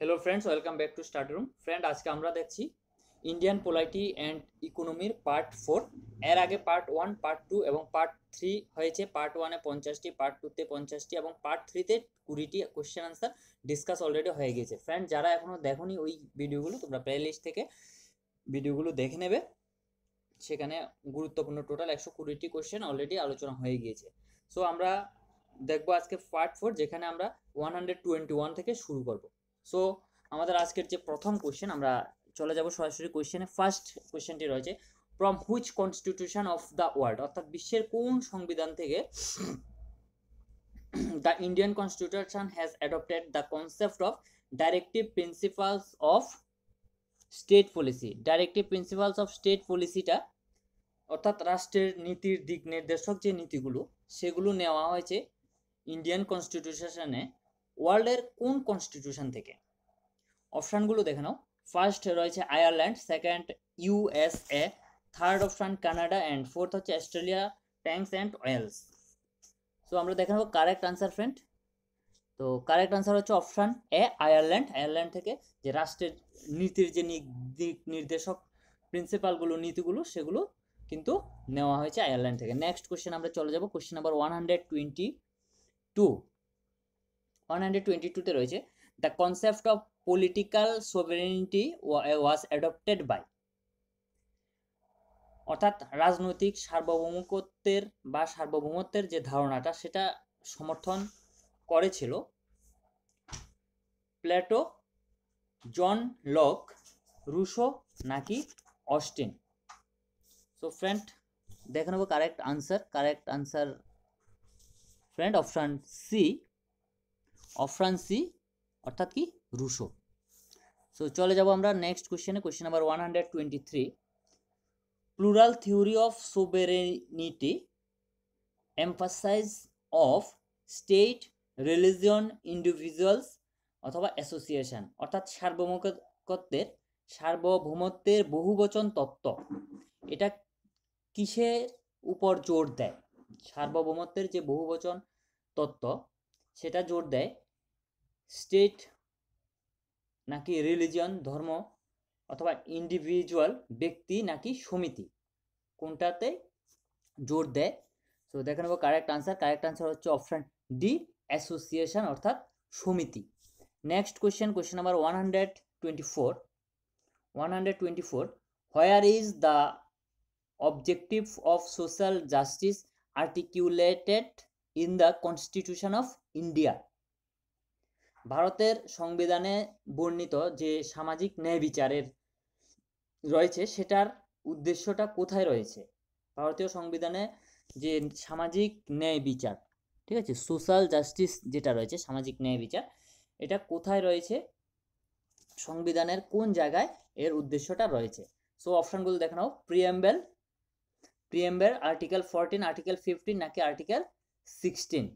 Hello friends welcome back to start room friend আজকে আমরা দেখছি ইন্ডিয়ান পোলাইটি অ্যান্ড ইকোনমির পার্ট ফোর এর আগে পার্ট ওয়ান পার্ট টু এবং পার্ট থ্রি হয়েছে পার্ট ওয়ানে পঞ্চাশটি পার্ট টুতে পঞ্চাশটি এবং পার্ট থ্রিতে কুড়িটি কোয়েশ্চেন আনসার ডিসকাস অলরেডি হয়ে গেছে ফ্রেন্ড যারা এখনও দেখোনি ওই ভিডিওগুলো তোমরা প্লে লিস্ট থেকে ভিডিওগুলো দেখে নেবে সেখানে গুরুত্বপূর্ণ টোটাল একশো কুড়িটি কোয়েশ্চেন অলরেডি আলোচনা হয়ে গিয়েছে সো আমরা দেখবো আজকে পার্ট ফোর যেখানে আমরা ওয়ান হান্ড্রেড টোয়েন্টি ওয়ান থেকে শুরু করবো সো আমাদের আজকের যে প্রথম কোয়েশ্চেন আমরা চলে যাব সরাসরি কোয়েশ্চেনে ফার্স্ট কোয়েশ্চেনটি রয়েছে from which constitution of the world অর্থাৎ বিশ্বের কোন সংবিধান থেকে the Indian constitution has adopted the concept of directive principles of state policy directive principles of state পলিসিটা অর্থাৎ রাষ্ট্রের নীতির দিক নির্দেশক যে নীতিগুলো সেগুলো নেওয়া হয়েছে ইন্ডিয়ান কনস্টিটিউশনে ওয়ার্ল্ডের কোন কনস্টিটিউশন থেকে অপশানগুলো দেখে নাও ফার্স্ট রয়েছে Ireland second USA third option Canada and fourth হচ্ছে Australia tanks and oils so আমরা দেখে নেবো কারেক্ট আনসার ফ্রেন্ড তো কারেক্ট আনসার হচ্ছে অপশান এ আয়ারল্যান্ড আয়ারল্যান্ড থেকে যে রাষ্ট্রের নীতির যে দিক নির্দেশক প্রিন্সিপালগুলো নীতিগুলো সেগুলো কিন্তু নেওয়া হয়েছে আয়ারল্যান্ড থেকে নেক্সট কোয়েশ্চেন আমরা চলে যাবো question number one hundred twenty two one hundred twenty টুতে রয়েছে The concept of political sovereignty was adopted by অর্থাৎ রাজনৈতিক সার্বভৌমত্বের বা সার্বভৌমত্বের যে ধারণাটা সেটা সমর্থন করেছিল প্লেটো জন লক রুশো নাকি অস্টিন সো ফ্রেন্ড দেখে নেব correct answer correct answer friend option C option C অর্থাৎ কি রুশো সো চলে যাব আমরা নেক্সট কোশ্চেনে question number one hundred twenty three plural theory of sovereignty emphasize of state religion individuals অথবা অ্যাসোসিয়েশন অর্থাৎ সার্বভৌমত্বের সার্বভৌমত্বের বহুবচন তত্ত্ব এটা কিসের উপর জোর দেয় সার্বভৌমত্বের যে বহুবচন তত্ত্ব সেটা জোর দেয় স্টেট নাকি রিলিজিয়ন ধর্ম অথবা ইন্ডিভিজুয়াল ব্যক্তি নাকি সমিতি কোনটাতে জোর দেয় সো দেখে নেবো কারেক্ট আনসার কারেক্ট আনসার হচ্ছে অপশান ডি অ্যাসোসিয়েশন অর্থাৎ সমিতি next question question number one hundred twenty four one hundred twenty four where is the objective of social justice articulated in the constitution of India ভারতের সংবিধানে বর্ণিত যে সামাজিক ন্যায় বিচারের রয়েছে সেটার উদ্দেশ্যটা কোথায় রয়েছে ভারতীয় সংবিধানে যে সামাজিক ন্যায় বিচার ঠিক আছে সোশ্যাল জাস্টিস যেটা রয়েছে সামাজিক ন্যায় বিচার এটা কোথায় রয়েছে সংবিধানের কোন জায়গায় এর উদ্দেশ্যটা রয়েছে সো অপশানগুলো দেখে নাও preamble preamble article fourteen article fifteen নাকি আর্টিকেল সিক্সটিন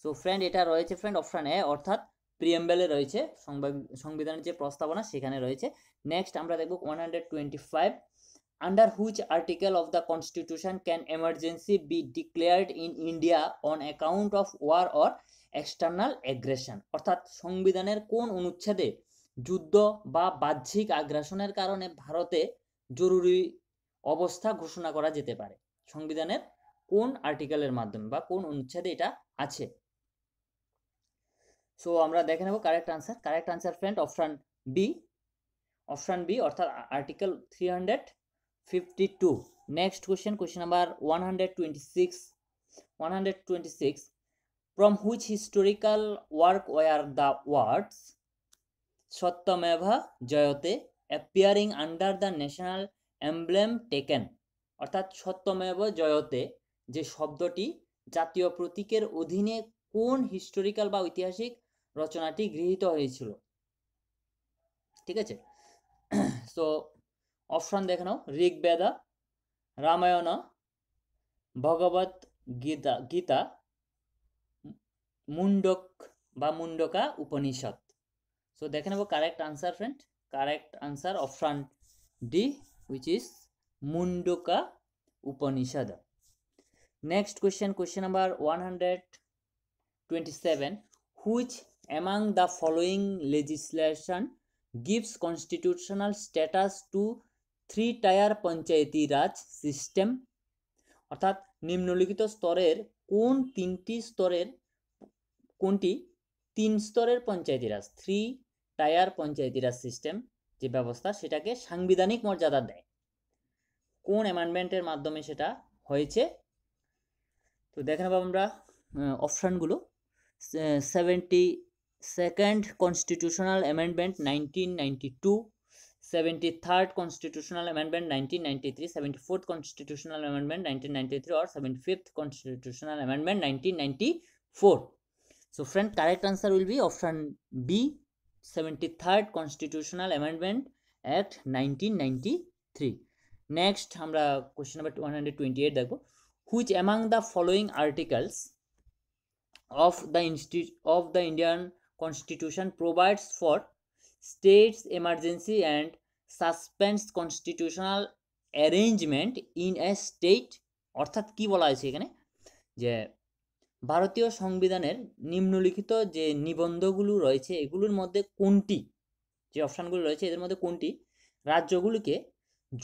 সো ফ্রেন্ড এটা রয়েছে ফ্রেন্ড অপশান এ অর্থাৎ প্রিয়াম্বেলে রয়েছে সংবিধানের যে প্রস্তাবনা সেখানে রয়েছে নেক্সট আমরা দেখব one hundred twenty five under which article of the constitution can emergency be declared in India on account of war or external aggression অর্থাৎ সংবিধানের কোন অনুচ্ছেদে যুদ্ধ বা বাহ্যিক আগ্রাসনের কারণে ভারতে জরুরি অবস্থা ঘোষণা করা যেতে পারে সংবিধানের কোন আর্টিকেলের মাধ্যমে বা কোন অনুচ্ছেদে এটা আছে সো আমরা দেখে নেব correct answer correct answer friend option B option B অর্থাৎ article three hundred fifty two next question question number one hundred twenty six one hundred twenty six from which historical work were the words সত্যমেভা জয়তে appearing under the national emblem taken অর্থাৎ সত্যমেব জয়তে যে শব্দটি জাতীয় প্রতীকের অধীনে কোন হিস্টোরিক্যাল বা ঐতিহাসিক রচনাটি গৃহীত হয়েছিল ঠিক আছে সো অপশন দেখে নাও ঋগবেদা রামায়ণ ভগবত গীতা গীতা মুন্ডক বা মুন্ডকা উপনিষদ সো দেখে নেব correct answer friend correct answer option D which is Mundaka Upanishad next question question number one hundred twenty seven which among the following legislation gives constitutional status to three tier panchayati raj system অর্থাৎ নিম্নলিখিত স্তরের কোন তিনটি স্তরের কোনটি তিন স্তরের panchayati raj three tier panchayati raj system যে ব্যবস্থা সেটাকে সাংবিধানিক মর্যাদা দেয় কোন অ্যামেন্ডমেন্টের মাধ্যমে সেটা হয়েছে তো দেখে নেব আমরা অপশানগুলো seventy second constitutional amendment nineteen ninety two seventy third constitutional amendment nineteen ninety three seventy fourth constitutional amendment nineteen ninety three আর seventy fifth constitutional amendment nineteen ninety four so friend correct answer will be option B seventy third constitutional amendment act nineteen ninety three next আমরা question number one hundred twenty eight দেখবো which among the following articles of the institute of the Indian constitution provides for states emergency and suspends constitutional arrangement in a state অর্থাৎ কি বলা হয়েছে এখানে যে ভারতীয় সংবিধানের নিম্নলিখিত যে নিবন্ধগুলো রয়েছে এগুলোর মধ্যে কোনটি যে অপশানগুলো রয়েছে এদের মধ্যে কোনটি রাজ্যগুলিকে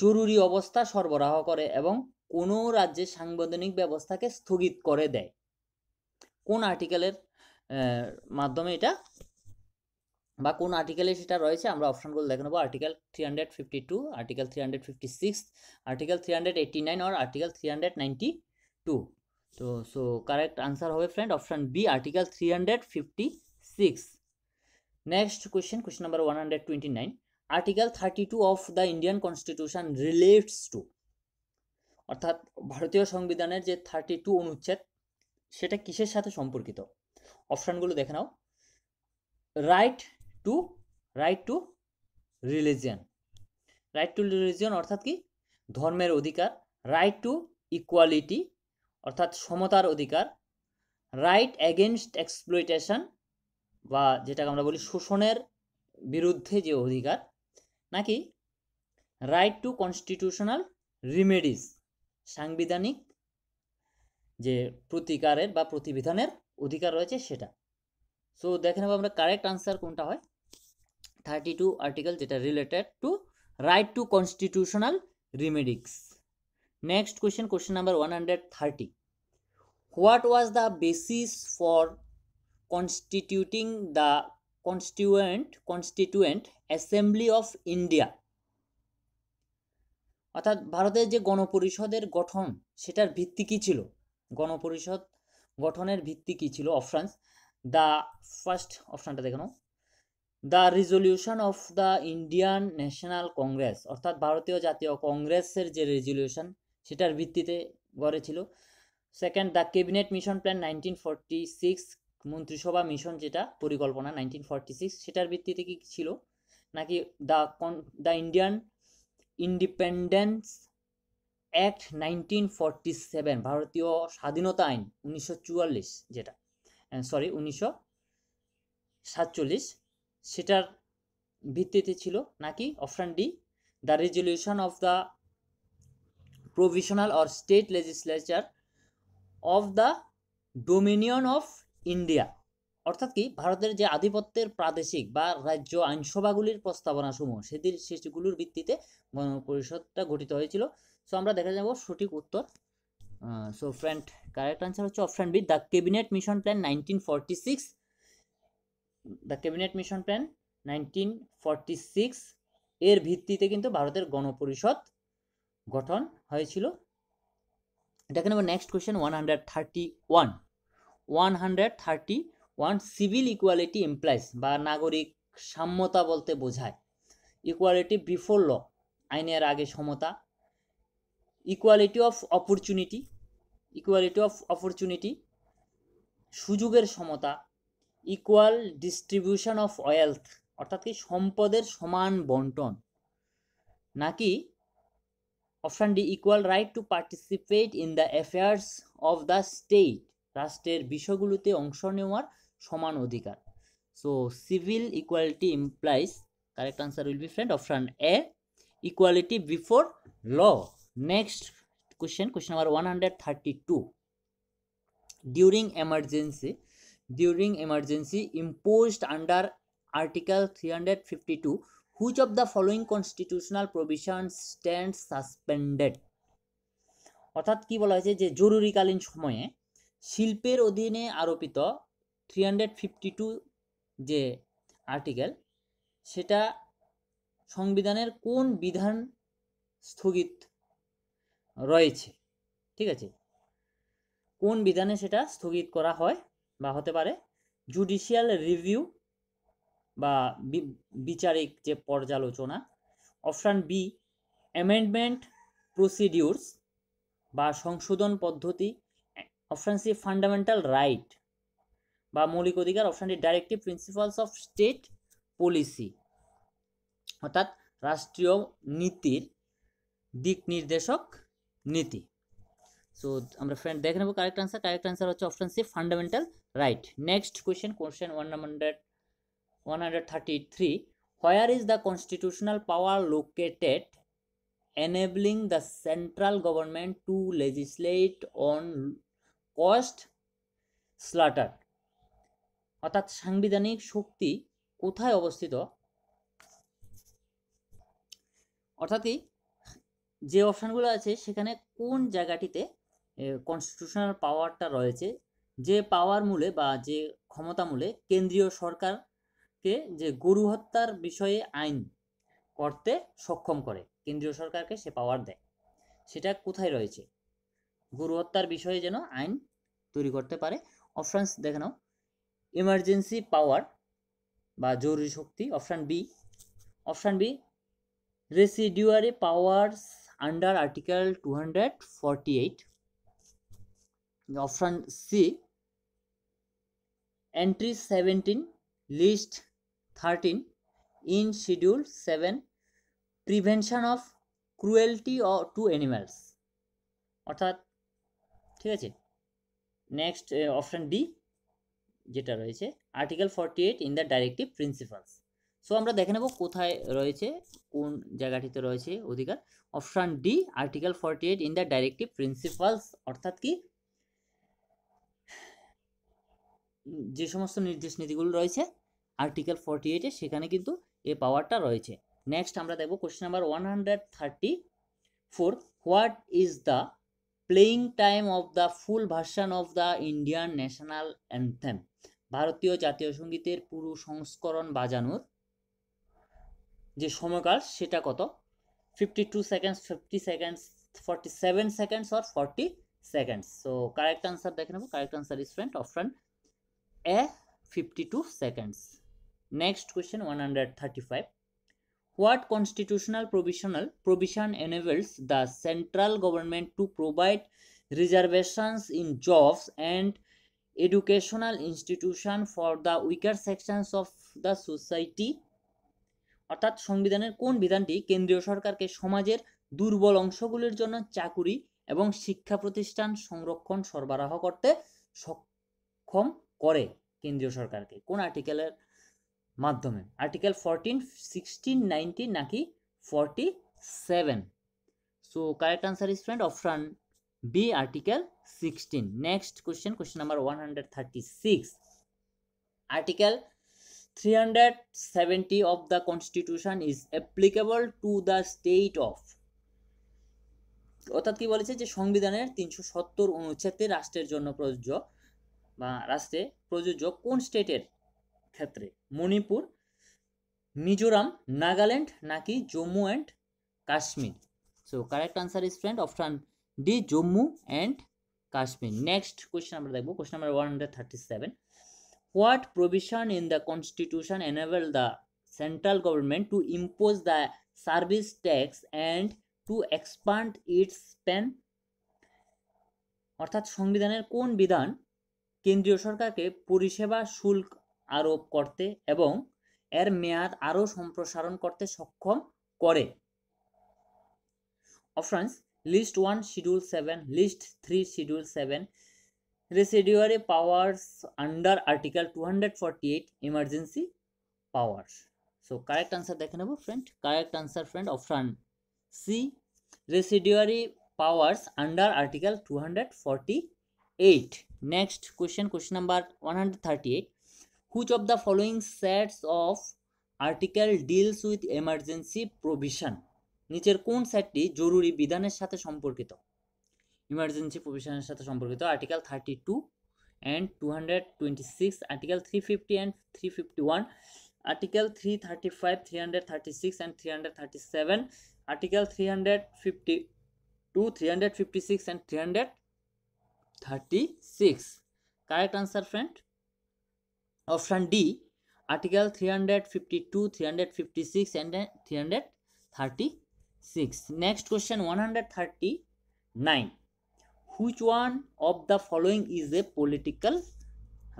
জরুরি অবস্থা সরবরাহ করে এবং কোনো রাজ্যের সাংবিধানিক ব্যবস্থাকে স্থগিত করে দেয় কোন আর্টিকেলের মাধ্যমে এটা বা কোন আর্টিকেলে সেটা রয়েছে আমরা অপশনগুলো দেখে নেবো article three hundred fifty two article three hundred fifty six article three hundred eighty nine আর article three hundred ninety two তো সো কারেক্ট আনসার হবে friend option B article three hundred fifty six next question question number one hundred twenty nine article thirty two of the Indian constitution relates to অর্থাৎ ভারতীয় সংবিধানের যে thirty two অনুচ্ছেদ সেটা কিসের সাথে সম্পর্কিত অপশানগুলো দেখে নাও right to right to religion right to religion অর্থাৎ কি ধর্মের অধিকার রাইট টু ইকুয়ালিটি অর্থাৎ সমতার অধিকার রাইট অ্যাগেনস্ট এক্সপ্লোইটেশন বা যেটাকে আমরা বলি শোষণের বিরুদ্ধে যে অধিকার নাকি রাইট টু কনস্টিটিউশনাল রিমেডিস সাংবিধানিক যে প্রতিকারের বা প্রতিবিধানের অধিকার রয়েছে সেটা সো দেখে নেবো আমরা কারেক্ট আনসার কোনটা হয় থার্টি টু আর্টিকেল যেটা related to right to constitutional remedies next question question number one hundred thirty what was the basis for constituting the constituent constituent assembly of India অর্থাৎ ভারতের যে গণপরিষদের গঠন সেটার ভিত্তি কী ছিল গণপরিষদ গঠনের ভিত্তি কী ছিল অপশানস দ্য ফার্স্ট অপশানটা দেখানো the resolution of the Indian National Congress অর্থাৎ ভারতীয় জাতীয় কংগ্রেসের যে রেজলিউশন সেটার ভিত্তিতে গড়েছিল second the cabinet mission plan nineteen forty six মন্ত্রিসভা মিশন যেটা পরিকল্পনা নাইনটিন ফর্টি সিক্স সেটার ভিত্তিতে কি ছিল নাকি দ্য কন the Indian independence act nineteen forty seven ভারতীয় স্বাধীনতা আইন উনিশশো চুয়াল্লিশ যেটা সরি উনিশশো সাতচল্লিশ সেটার ভিত্তিতে ছিল নাকি option D the resolution of the provisional or state legislature of the dominion of India অর্থাৎ কি ভারতের যে আধিপত্যের প্রাদেশিক বা রাজ্য আইনসভাগুলির প্রস্তাবনাসমূহ সেদিন সেগুলোর ভিত্তিতে গণপরিষদটা গঠিত হয়েছিল সো আমরা দেখে যাব সঠিক উত্তর সো ফ্রেন্ড কারেক্ট আনসার হচ্ছে option B the cabinet mission plan nineteen forty six the cabinet mission plan nineteen forty six এর ভিত্তিতে কিন্তু ভারতের গণপরিষদ গঠন হয়েছিল দেখে নেব next question one hundred thirty one one hundred thirty one civil equality implies বা নাগরিক সাম্যতা বলতে বোঝায় ইকুয়ালিটি বিফোর ল আইনের আগে সমতা equality of opportunity equality of opportunity সুযোগের সমতা ইকুয়াল ডিস্ট্রিবিউশন অফ ওয়েলথ অর্থাৎ কি সম্পদের সমান বন্টন নাকি option D equal right to participate in the affairs of the state রাষ্ট্রের বিষয়গুলোতে অংশ নেওয়ার সমান অধিকার so civil equality implies correct answer will be friend option A equality before law next question question number one hundred thirty two during emergency during emergency imposed under article three hundred fifty two which of the following constitutional provision stand suspended অর্থাৎ কি বলা হয়েছে যে জরুরিকালীন সময়ে শিল্পের অধীনে আরোপিত three hundred fifty two যে আর্টিকেল সেটা সংবিধানের কোন বিধান স্থগিত রয়েছে ঠিক আছে কোন বিধানে সেটা স্থগিত করা হয় বা হতে পারে জুডিশিয়াল রিভিউ বা বিচারিক যে পর্যালোচনা অপশান বি অ্যামেন্ডমেন্ট প্রসিডিউরস বা সংশোধন পদ্ধতি অপশান সি ফান্ডামেন্টাল রাইট বা মৌলিক অধিকার option D directive principles of state policy অর্থাৎ রাষ্ট্রীয় নীতির দিক নির্দেশক নীতি সো আমরা ফ্রেন্ড দেখে নেবো কারেক্ট আনসার কারেক্ট আনসার হচ্ছে option C fundamental right next question question one hundred one hundred thirty three where is the constitutional power located enabling the central government to legislate on cost slaughter অর্থাৎ সাংবিধানিক শক্তি কোথায় অবস্থিত অর্থাৎ যে অপশানগুলো আছে সেখানে কোন জায়গাটিতে কনস্টিটিউশনাল পাওয়ারটা রয়েছে যে পাওয়ার মূলে বা যে ক্ষমতা মূলে কেন্দ্রীয় সরকারকে যে গরু হত্যার বিষয়ে আইন করতে সক্ষম করে কেন্দ্রীয় সরকারকে সে পাওয়ার দেয় সেটা কোথায় রয়েছে গরু হত্যার বিষয়ে যেন আইন তৈরি করতে পারে অপশানস দেখে নাও ইমার্জেন্সি পাওয়ার বা জরুরি শক্তি option B option B residuary powers under article 248 option c entry 17 list 13 in schedule 7 prevention of cruelty to animals অর্থাৎ ঠিক আছে নেক্সট অপশান ডি যেটা রয়েছে article forty eight in the directive principles so আমরা দেখে নেব কোথায় রয়েছে কোন জায়গাটিতে রয়েছে অধিকার option D article forty eight in the directive principles অর্থাৎ কি যে সমস্ত নির্দেশ নীতিগুলো রয়েছে আর্টিকেল ফর্টি এইটে সেখানে কিন্তু এ পাওয়ারটা রয়েছে নেক্সট আমরা দেখব question number one hundred thirty four what is the playing time of the full version of the Indian national anthem ভারতীয় জাতীয় সঙ্গীতের পুরো সংস্করণ বাজানোর যে সময়কাল সেটা কত fifty two seconds fifty seconds forty seven seconds or forty seconds so correct answer দেখে নেবো correct answer is friend of friend A fifty two seconds next question one hundred thirty five what constitutional provisional provision enables the central government to provide reservations in jobs and educational institution for the weaker sections of the society অর্থাৎ সংবিধানের কোন বিধানটি কেন্দ্রীয় সরকারকে সমাজের দুর্বল অংশগুলির জন্য চাকুরি এবং শিক্ষা প্রতিষ্ঠান সংরক্ষণ সরবরাহ করতে সক্ষম করে কেন্দ্রীয় সরকারকে কোন আর্টিকেলের মাধ্যমে আর্টিকেল ফরটিন সিক্সটিন নাইনটিন নাকি forty seven so correct answer is friend option B article sixteen next question question number one hundred thirty six article 370 of the constitution is applicable to the state of অর্থাৎ কি বলেছে যে সংবিধানের তিনশো সত্তর অনুচ্ছেদে রাষ্ট্রের জন্য প্রযোজ্য বা রাষ্ট্রে প্রযোজ্য কোন স্টেটের ক্ষেত্রে মণিপুর মিজোরাম নাগাল্যান্ড নাকি Jammu and Kashmir so correct answer is friend option D Jammu and Kashmir next question আমরা দেখব question number one hundred thirty seven What provision in the constitution enable the central government to impose the service tax and to expand its span? অর্থাৎ সংবিধানের কোন বিধান কেন্দ্রীয় সরকারকে পরিষেবা শুল্ক আরোপ করতে এবং এর মেয়াদ আরও সম্প্রসারণ করতে সক্ষম করে options list one schedule seven list three schedule seven residuary powers under article two hundred forty eight emergency powers so correct answer দেখে নেব friend correct answer friend option C residuary powers under article two hundred forty eight next question question number one hundred thirty eight which of the following sets of article deals with emergency provision নিচের কোন সেটটি জরুরি বিধানের সাথে সম্পর্কিত emergency provision सम्पर्कित article thirty two and two hundred twenty six article three fifty and three fifty one article three thirty five three hundred thirty six and three hundred thirty seven article three hundred fifty two three hundred fifty six and three hundred thirty six correct answer friend option D article three hundred fifty two three hundred fifty six and three hundred thirty six next question one hundred thirty nine which one of the following is a political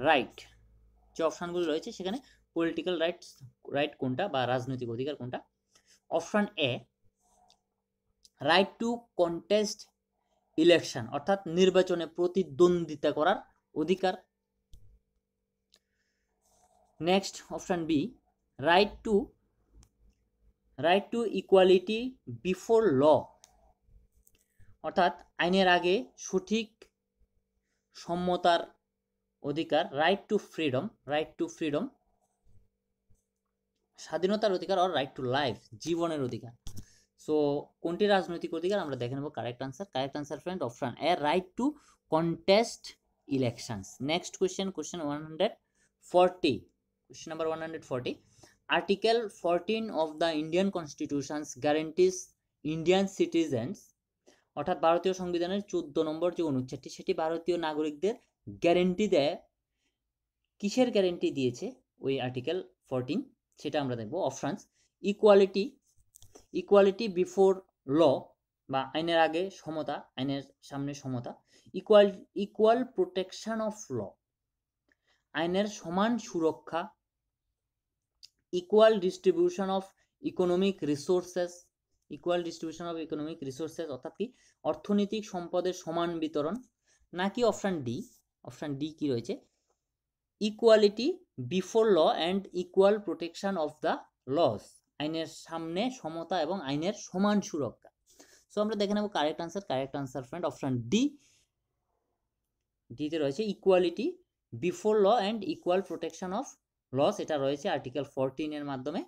right যে অপশানগুলো রয়েছে সেখানে political rights right কোনটা বা রাজনৈতিক অধিকার কোনটা option A right to contest election অর্থাৎ নির্বাচনে প্রতিদ্বন্দ্বিতা করার অধিকার next option B right to right to equality before law অর্থাৎ আইনের আগে সঠিক সম্মতার অধিকার right to freedom right to freedom স্বাধীনতার অধিকার অর রাইট টু লাইফ জীবনের অধিকার সো কোনটি রাজনৈতিক অধিকার আমরা দেখে নেব correct answer correct answer friend option A right to contest elections next question question one hundred forty question number one hundred forty article fourteen of the Indian constitutions guarantees Indian citizens অর্থাৎ ভারতীয় সংবিধানের চোদ্দ নম্বর যে অনুচ্ছেদটি সেটি ভারতীয় নাগরিকদের guarantee দেয় কিসের গ্যারেন্টি দিয়েছে ওই আর্টিকেল ফোরটিন সেটা আমরা দেখব options equality equality before law বা আইনের আগে সমতা আইনের সামনে সমতা equal equal protection of law আইনের সমান সুরক্ষা equal distribution of economic resources equal distribution of economic resources অর্থাৎ কি অর্থনৈতিক সম্পদের সমান বিতরণ নাকি অপশান ডি অপশান ডি কি রয়েছে equality before law and equal protection of the laws আইনের সামনে সমতা এবং আইনের সমান সুরক্ষা সো আমরা দেখে নেব correct answer correct answer friend option D ডিতে রয়েছে equality before law and equal protection of laws এটা রয়েছে আর্টিকেল ফোরটিনের মাধ্যমে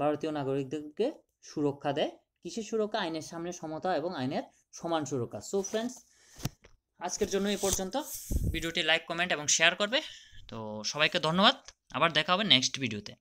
ভারতীয় নাগরিকদেরকে সুরক্ষা দেয় কিসের সুরক্ষা আইনের সামনে সমতা এবং আইনের সমান সুরক্ষা সো ফ্রেন্ডস আজকের জন্য এই পর্যন্ত ভিডিওটি লাইক কমেন্ট এবং শেয়ার করবে তো সবাইকে ধন্যবাদ আবার দেখা হবে নেক্সট ভিডিওতে